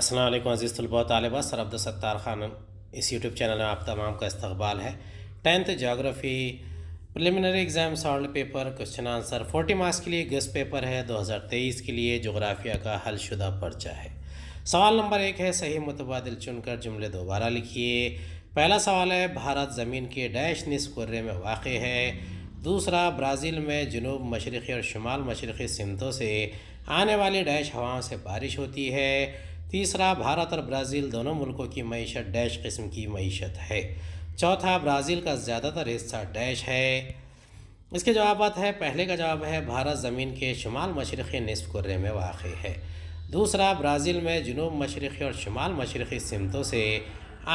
असलम अज़ीज़ तलबा तालबा सर अब्दुलसत्तार खान इस YouTube channel में आप तमाम का इस्तबाल है tenth geography preliminary exam solve paper question answer forty marks के लिए गेस्ट पेपर है 2023 के लिए जोग्राफिया का हलशुदा पर्चा है सवाल नंबर एक है सही मुतबाद चुनकर जुमले दोबारा लिखिए पहला सवाल है भारत ज़मीन के डैश निस कुर्रे में वाक़ है दूसरा ब्राज़ील में जनूब मशरक़ी और शुमाल मशरक़ी सिमतों से आने वाली डैश हवाओं से बारिश होती है तीसरा भारत और ब्राज़ील दोनों मुल्कों की मीशत डैश किस्म की मीशत है चौथा ब्राज़ील का ज़्यादातर हिस्सा डैश है इसके जवाब है पहले का जवाब है भारत ज़मीन के शुमाल मशरक़ी नसफ़ कुर्रे में वाक़ है दूसरा ब्राज़ील में जनूब मशरक़ी और शुमाल मशरक़ी सिमतों से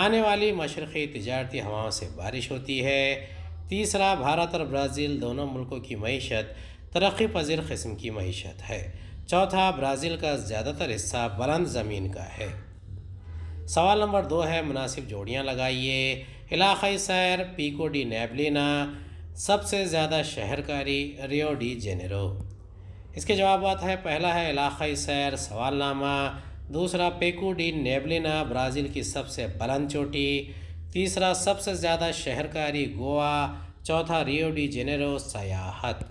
आने वाली मशरक़ी तजारती हवाओं से बारिश होती है तीसरा भारत और ब्राज़ील दोनों मुल्कों की मीशत तरक्की पजीर कस्म की मीशत है चौथा ब्राज़ील का ज़्यादातर हिस्सा बुलंद ज़मीन का है सवाल नंबर दो है मुनासिब जोड़ियाँ लगाइए इलाकई सैर पीको डी नेबलिना सबसे ज़्यादा शहरकारी रियो डी जेनेरो इसके जवाब है पहला है इलाकई सैर सवालनामा दूसरा पेको डी नेबलिना ब्राज़ील की सबसे बुलंद चोटी तीसरा सबसे ज़्यादा शहरकारी गोवा चौथा रियो डी जेनेरो सयाहत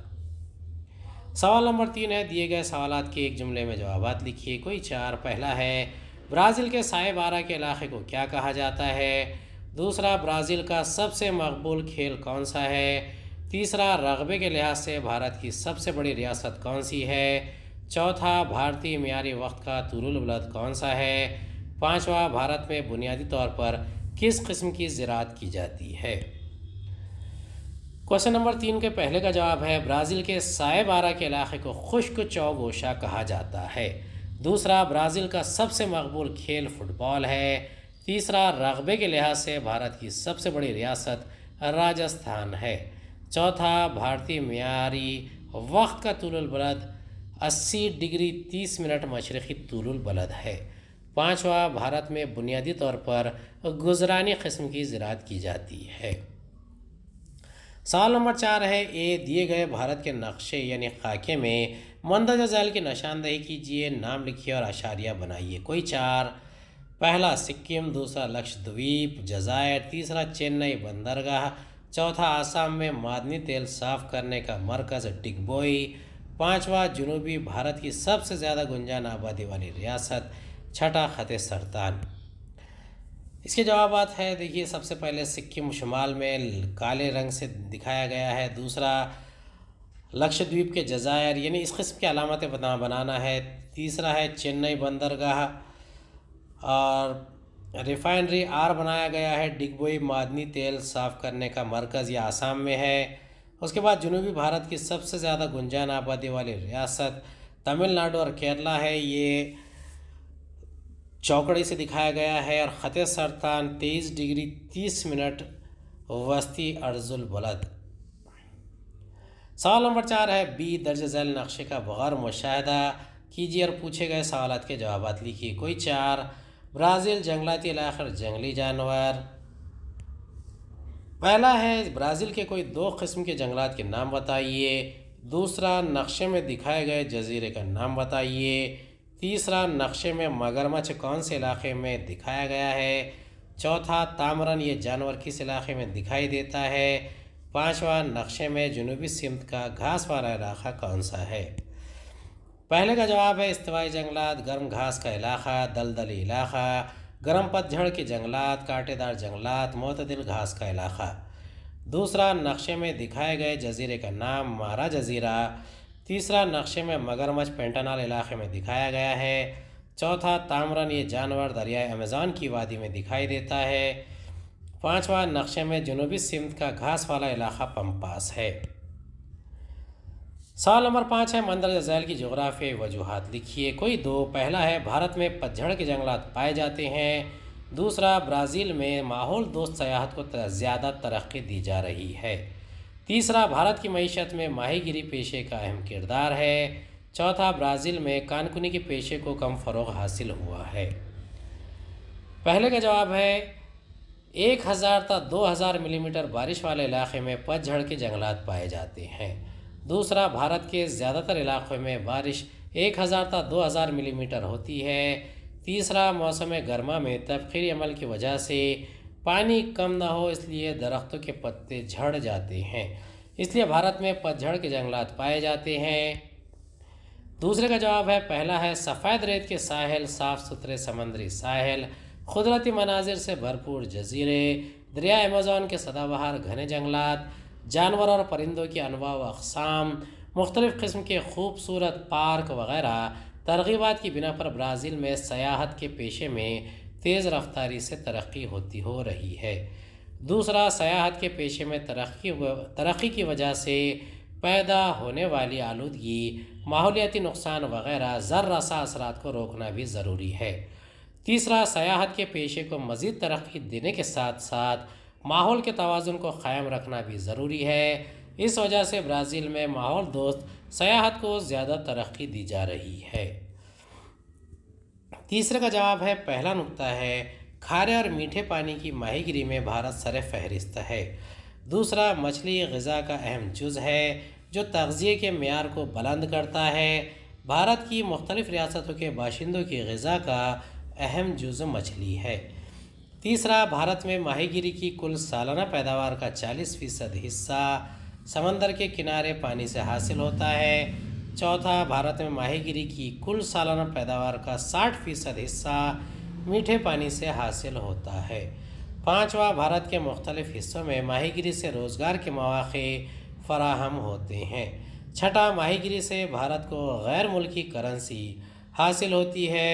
सवाल नंबर तीन है दिए गए सवाल के एक जुमले में जवाब लिखिए कोई चार पहला है ब्राज़ील के साय के इलाके को क्या कहा जाता है दूसरा ब्राज़ील का सबसे मकबूल खेल कौन सा है तीसरा रकबे के लिहाज से भारत की सबसे बड़ी रियासत कौन सी है चौथा भारतीय मीरी वक्त का बलद कौन सा है पांचवा भारत में बुनियादी तौर पर किस किस्म की ज़रात की जाती है क्वेश्चन नंबर तीन के पहले का जवाब है ब्राज़ील के सायबारा के इलाके को खुश्क चौगोशा कहा जाता है दूसरा ब्राज़ील का सबसे मकबूल खेल फुटबॉल है तीसरा रकबे के लिहाज से भारत की सबसे बड़ी रियासत राजस्थान है चौथा भारतीय मीरी वक्त का तुलबलद अस्सी डिग्री तीस मिनट मशरक़ी तुलबलद है पाँचवा भारत में बुनियादी तौर पर गुजरानी कस्म की ज़रात की जाती है सवाल नंबर चार है ए दिए गए भारत के नक्शे यानी खाके में मंदजा जैल की निशानदेही कीजिए नाम लिखिए और आशारिया बनाइए कोई चार पहला सिक्किम दूसरा लक्षद्वीप जजायर तीसरा चेन्नई बंदरगाह चौथा आसाम में मादनी तेल साफ करने का मरकज़ डिगबोई पांचवा जुनूबी भारत की सबसे ज़्यादा गुंजान आबादी वाली रियासत छठा ख़त सरतान इसके जवाब है देखिए सबसे पहले सिक्किम शुमाल में काले रंग से दिखाया गया है दूसरा लक्षद्वीप के जजायर यानी इस किस्म की अलामतें बना बनाना है तीसरा है चेन्नई बंदरगाह और रिफाइनरी आर बनाया गया है डिगबोई मादनी तेल साफ़ करने का मरकज़ यह आसाम में है उसके बाद जनूबी भारत की सबसे ज़्यादा गुंजान आबादी वाली रियासत तमिलनाडु और केरला है ये चौकड़ी से दिखाया गया है और ख़त सरतान तेईस डिग्री तीस मिनट वस्ती अर्जुल बलद सवाल नंबर चार है बी दर्ज झैल नक्शे का बगैर मुशाह कीजिए और पूछे गए सवाल के जवाब लिखिए कोई चार ब्राज़ील जंगलाती इलाकर जंगली जानवर पहला है ब्राज़ील के कोई दो किस्म के जंगलात के नाम बताइए दूसरा नक्शे में दिखाए गए जजीरे का नाम बताइए तीसरा नक्शे में मगरमच्छ कौन से इलाके में दिखाया गया है चौथा तामरन ये जानवर किस इलाके में दिखाई देता है पांचवा नक्शे में जुनूबी सिमत का घास वाला इलाका कौन सा है पहले का जवाब है इस्तवाई जंगलात गर्म घास का इलाका दलदली इलाका गर्म पतझड़ के जंगलात कांटेदार जंगलात मतदिल घास का इलाका दूसरा नक्शे में दिखाए गए जजीरे का नाम मारा जजीरा तीसरा नक्शे में मगरमच्छ पेंटानाल इलाके में दिखाया गया है चौथा तामरन ये जानवर दरियाए अमेज़ान की वादी में दिखाई देता है पांचवा नक्शे में जनूबी सिमत का घास वाला इलाका पम्पास है सवाल नंबर पाँच है मंदर जैल की जोग्राफी वजूहत लिखिए कोई दो पहला है भारत में पतझड़ के जंगलात पाए जाते हैं दूसरा ब्राज़ील में माहौल दोस्त सयाहत को ज़्यादा तरक्की दी जा रही है तीसरा भारत की मीशत में माहीगिरी पेशे का अहम किरदार है चौथा ब्राज़ील में कानकुनी के पेशे को कम फ़रोग हासिल हुआ है पहले का जवाब है एक हज़ार तक दो हज़ार मिलीमीटर बारिश वाले इलाके में पतझड़ के जंगलात पाए जाते हैं दूसरा भारत के ज़्यादातर इलाकों में बारिश एक हज़ार तक दो हज़ार मिलीमीटर होती है तीसरा मौसम गर्मा में तबखीरी अमल की वजह से पानी कम ना हो इसलिए दरख्तों के पत्ते झड़ जाते हैं इसलिए भारत में पतझड़ के जंगलात पाए जाते हैं दूसरे का जवाब है पहला है सफ़ेद रेत के साहल साफ़ सुथरे समंदरी साहल कुदरती मनाजिर से भरपूर जजीरे दरिया अमेज़ोन के सदाबहार घने जंगलात जानवर और परिंदों की अनवा व अकसाम मुख्तलिफ़ किस्म के खूबसूरत पार्क वगैरह तरगीबात की बिना पर ब्राज़ील में सयाहत के पेशे में तेज़ रफ्तारी से तरक्की होती हो रही है दूसरा सयाहत के पेशे में तरक्की तरक्की की वजह से पैदा होने वाली आलूगी माहौलियाती नुकसान वगैरह ज़र रसा असरात को रोकना भी ज़रूरी है तीसरा सयाहत के पेशे को मज़ीद तरक्की देने के साथ साथ माहौल के तोज़ुन को क़ायम रखना भी ज़रूरी है इस वजह से ब्राज़ील में माहौल दोस्त सयाहत को ज़्यादा तरक्की दी जा रही है तीसरे का जवाब है पहला नुकता है खारे और मीठे पानी की माहिगिरी में भारत सर फहरिस्त है दूसरा मछली गज़ा का अहम जुज़ है जो तगज़िए के मैार को बुलंद करता है भारत की मुख्तलिफ़ रियासतों के बाशिंदों की गज़ा का अहम जुज़ मछली है तीसरा भारत में माहिगिरी की कुल सालाना पैदावार का चालीस फ़ीसद हिस्सा समंदर के किनारे पानी से हासिल होता है चौथा भारत में माहिगिरी की कुल सालाना पैदावार का 60 फीसद हिस्सा मीठे पानी से हासिल होता है पाँचवा भारत के मुख्तलिफ हिस्सों में माहिगिरी से रोज़गार के मौाक़े फराहम होते हैं छठा माहिगिरी से भारत को गैर मुल्की करेंसी हासिल होती है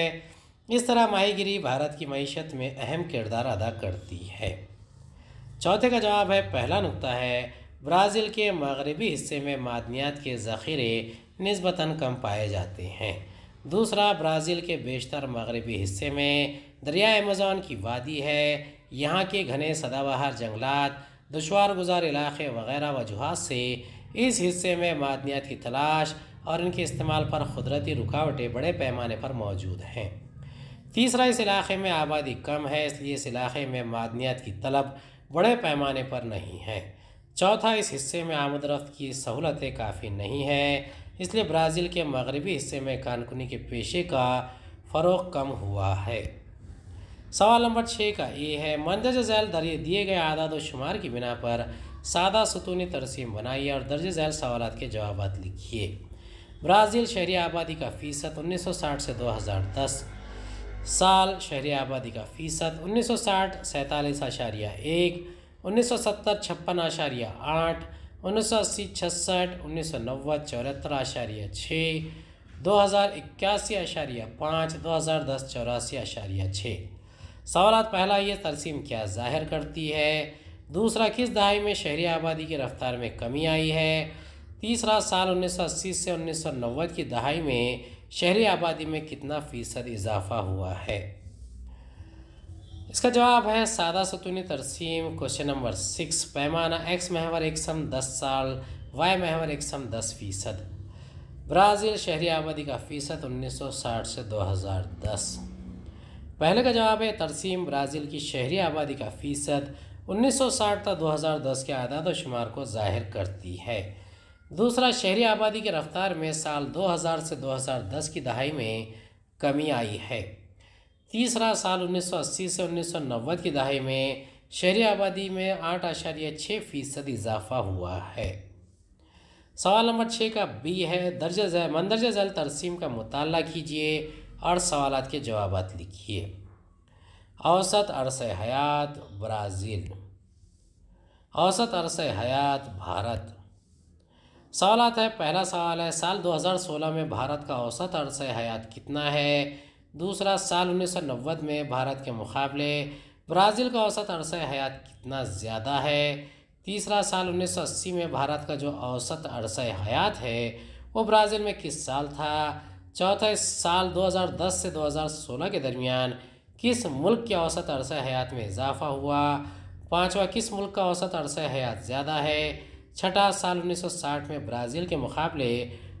इस तरह माहिगिरी भारत की मीशत में अहम किरदार अदा करती है चौथे का जवाब है पहला नुकता है ब्राज़ील के मगरबी हिस्से में मादनियात के ज़ख़ीरे नस्बता कम पाए जाते हैं दूसरा ब्राज़ील के बेशतर मगरबी हिस्से में दरिया अमेजान की वादी है यहाँ के घने सदाबहार जंगलात दुशवार गुजार इलाके वगैरह वजूहत से इस हिस्से में मादनियात की तलाश और इनके इस्तेमाल पर कुदरती रुकावटें बड़े पैमाने पर मौजूद हैं तीसरा इस इलाके में आबादी कम है इसलिए इस इलाके में मादनियात की तलब बड़े पैमाने पर नहीं है चौथा इस हिस्से में आमदरफ्त की सहूलतें काफ़ी नहीं है इसलिए ब्राज़ील के मगरबी हिस्से में कानकुनी के पेशे का फ़रोग कम हुआ है सवाल नंबर छः का ये है मंदरज झैल दिए गए आदाद शुमार की बिना पर सादा सतूनी तरसीम बनाइए और दर्ज झैल सवाल के जवाब लिखिए ब्राज़ील शहरी आबादी का फ़ीसद 1960 से 2010 साल शहरी आबादी का फ़ीसद उन्नीस सौ साठ सैंतालीस आशारिया एक उन्नीस सौ सत्तर छप्पन आशारिया आठ उन्नीस सौ अस्सी छसठ उन्नीस सौ नब्बे चौहत्तर आशारिया छः दो हज़ार इक्यासी आशारिया पाँच दो हज़ार दस चौरासी आशारिया छः सवाल पहला ये तरसीम क्या जाहिर करती है दूसरा किस दहाई में शहरी आबादी की रफ्तार में कमी आई है तीसरा साल 1980 से 1990 की दहाई में शहरी आबादी में कितना फ़ीसद इजाफा हुआ है इसका जवाब है सादा सतूनी तरसीम क्वेश्चन नंबर सिक्स पैमाना एक्स महवर एक सम दस साल वाई महवर एक सम दस फीसद ब्राज़ील शहरी आबादी का फ़ीसद 1960 से 2010 पहले का जवाब है तरसीम ब्राज़ील की शहरी आबादी का फ़ीसद 1960 तक 2010 के आदाद व शुमार को जाहिर करती है दूसरा शहरी आबादी की रफ्तार में साल 2000 से 2010 की दहाई में कमी आई है तीसरा साल 1980 से 1990 की दहाई में शहरी आबादी में आठ आशार्य छः फीसद इजाफा हुआ है सवाल नंबर छः का बी है दर्जा जैल मंदरजा जैल तरसीम का मुताल कीजिए और सवाल के जवाब लिखिए औसत अरस हयात ब्राज़ील औसत अरस हयात भारत सवाल है पहला सवाल है साल 2016 में भारत का औसत अरस हयात कितना है दूसरा साल उन्नीस में भारत के मुकाबले ब्राज़ील का औसत अरसा हयात कितना ज़्यादा है तीसरा साल 1980 में भारत का जो औसत अरसा हयात है वो ब्राज़ील में किस साल था चौथा साल 2010 से 2016 के दरमियान किस मुल्क के औसत अरसा हयात में इजाफा हुआ पाँचवा किस मुल्क का औसत अरसा हयात ज़्यादा है छठा साल 1960 में ब्राज़ील के मुकाबले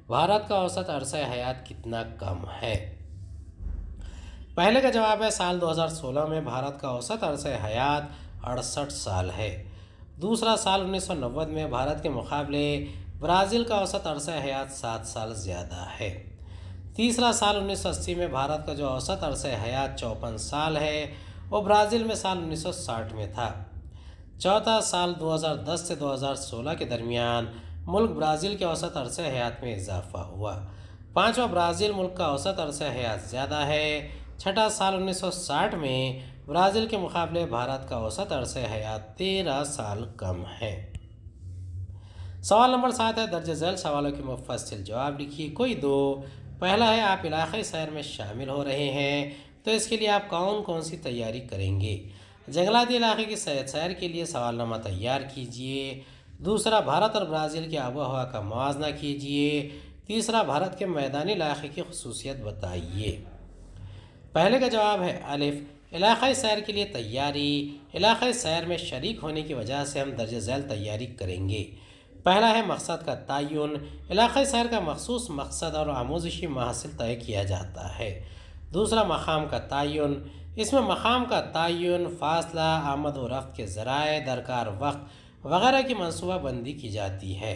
भारत का औसत अरसा हयात कितना कम है पहले का जवाब है साल 2016 में भारत का औसत अरस हयात अड़सठ साल है दूसरा साल 1990 में भारत के मुकाबले ब्राज़ील का औसत अरस हयात सात साल ज़्यादा है तीसरा साल 1980 में भारत का जो औसत अरस हयात चौपन साल है वो ब्राज़ील में साल 1960 में था चौथा साल 2010 से 2016 के दरमियान मुल्क ब्राज़ील के औसत अरस हयात में इजाफा हुआ पाँचवा ब्राज़ील मुल्क का औसत अरस हयात ज़्यादा है छठा साल 1960 में ब्राज़ील के मुकाबले भारत का औसत अरस हयात तेरह साल कम है सवाल नंबर सात है दर्ज झैल सवालों के मुफसल जवाब लिखिए कोई दो पहला है आप इलाके शहर में शामिल हो रहे हैं तो इसके लिए आप कौन कौन सी तैयारी करेंगे जंगलाती इलाके की सैर के लिए सवालनामा तैयार कीजिए दूसरा भारत और ब्राज़ील की आबो हवा का मुजना कीजिए तीसरा भारत के मैदानी इलाके की खसूसियत बताइए पहले का जवाब है अलिफ इलाक़ाई सैर के लिए तैयारी इलाक़ाई सैर में शरीक होने की वजह से हम दर्ज झैल तैयारी करेंगे पहला है मकसद का तयन इलाक़ाई सैर का मखसूस मकसद और आमोजिशी महासिल तय किया जाता है दूसरा मकाम का तयन इसमें मकाम का तयन फासला आमद व रफ्त के ज़राए दरकार वक्त वगैरह की मनसूबा बंदी की जाती है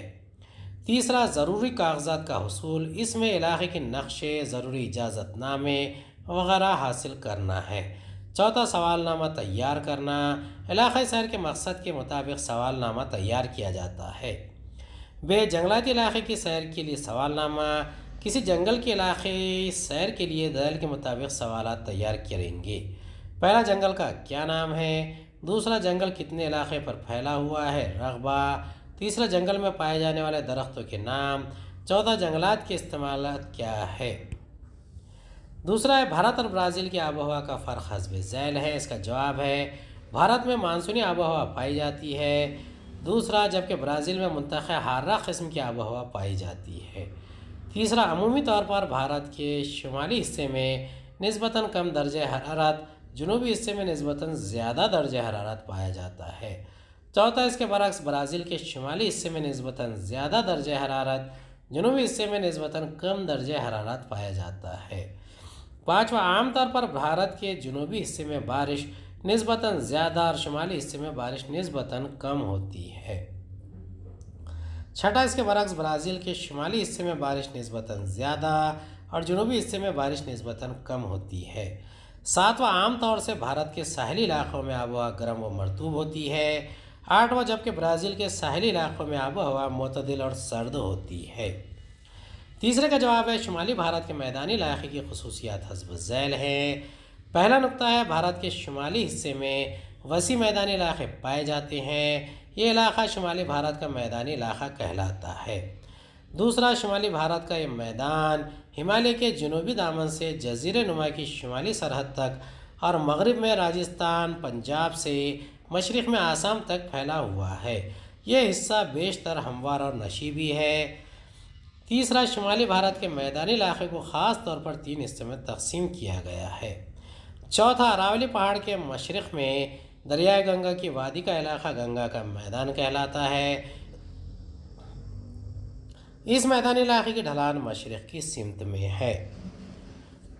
तीसरा ज़रूरी कागजात का हसूल इसमें इलाके के नक्शे ज़रूरी इजाज़तनामे वगैरह हासिल करना है चौथा सवालनामा तैयार करना इलाक़ सैर के मकसद के मुताबिक सवालनामा तैयार किया जाता है वे जंगलाती इलाके की सैर के लिए सवालनामा किसी जंगल के इलाके सैर के लिए दल के मुताबिक सवाल तैयार करेंगे पहला जंगल का क्या नाम है दूसरा जंगल कितने इलाके पर फैला हुआ है रगबा तीसरा जंगल में पाए जाने वाले दरख्तों के नाम चौथा जंगलात के इस्तेमाल क्या है दूसरा है भारत और ब्राज़ील की आबो हवा का फ़र्क हसब ज़ैल है इसका जवाब है भारत में मानसूनी आबो हवा पाई जाती है दूसरा जबकि ब्राज़ील में मुंतख हारा कस्म की आबोहवा हवा पाई जाती है तीसरा अमूमी तौर पर भारत के शुमाली हिस्से में नस्बता कम दर्ज हरारत जनूबी हिस्से में नस्बता ज़्यादा दर्ज हरारत पाया जाता है चौथा इसके बरक्स ब्राज़ील के शुमाली हिस्से में नस्बता ज़्यादा दर्ज हरारत जनूबी हिस्से में नस्बता कम दर्ज हरारत पाया जाता है पाँचवा आमतौर पर भारत के जुनूबी हिस्से में बारिश नस्बता ज़्यादा और शुमाली हिस्से में बारिश नस्बता कम होती है छठा इसके बरक्स ब्राज़ील के शुमाली हिस्से में बारिश नस्बता ज़्यादा और जुनूबी हिस्से में बारिश नस्बता कम होती है सातवां आमतौर से भारत के साहली इलाकों में आबो हवा गर्म व मरतूब होती है आठवां जबकि ब्राज़ील के साहली इलाकों में आबो हवा मतदिल और सर्द होती है तीसरे का जवाब है शुमाली भारत के मैदानी इलाके की खसूसियात हजब झैल हैं पहला नुकता है भारत के शुमाली हिस्से में वसी मैदानी इलाके पाए जाते हैं ये इलाका शुमाली भारत का मैदानी इलाका कहलाता है दूसरा शुमाली भारत का ये मैदान हिमालय के जनूबी दामन से जजीर नुमा की शुमाली सरहद तक और मगरब में राजस्थान पंजाब से मशरक़ में आसाम तक फैला हुआ है ये हिस्सा बेशतर हमवार और नशीबी है तीसरा शुमाली भारत के मैदानी इलाके को ख़ास तौर पर तीन हिस्से में तकसीम किया गया है चौथा अरावली पहाड़ के मशरक़ में दरियाए गंगा की वादी का इलाका गंगा का मैदान कहलाता है इस मैदानी इलाके की ढलान मशरक़ की सिमत में है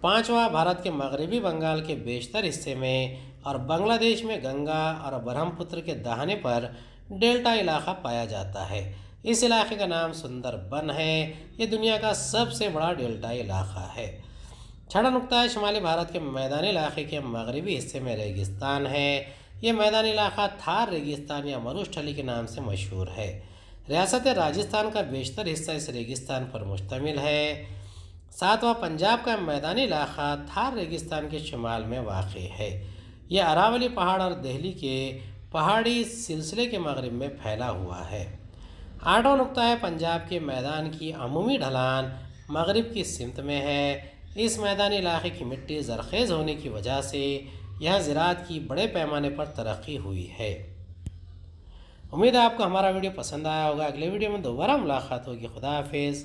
पांचवा भारत के मगरबी बंगाल के बेशतर हिस्से में और बांग्लादेश में गंगा और ब्रह्मपुत्र के दहाने पर डेल्टा इलाका पाया जाता है इस इलाके का नाम सुंदरबन है ये दुनिया का सबसे बड़ा डेल्टा इलाका है छठा नुकता है शुमाली भारत के मैदानी इलाके के मगरबी हिस्से में रेगिस्तान है ये मैदानी इलाका थार रेगिस्तान या मरुस्थली के नाम से मशहूर है रियासत राजस्थान का बेशतर हिस्सा इस रेगिस्तान पर मुश्तमिल है सातवा पंजाब का मैदानी इलाका थार रेगिस्तान के शुमाल में वाक़ है यह अरावली पहाड़ और दिल्ली के पहाड़ी सिलसिले के मगरब में फैला हुआ है आठवां नुकता है पंजाब के मैदान की अमूमी ढलान मगरब की सिमत में है इस मैदानी इलाके की मिट्टी जरखेज़ होने की वजह से यहाँ ज़रात की बड़े पैमाने पर तरक्की हुई है उम्मीद है आपको हमारा वीडियो पसंद आया होगा अगले वीडियो में दोबारा मुलाकात होगी खुदा हाफिज़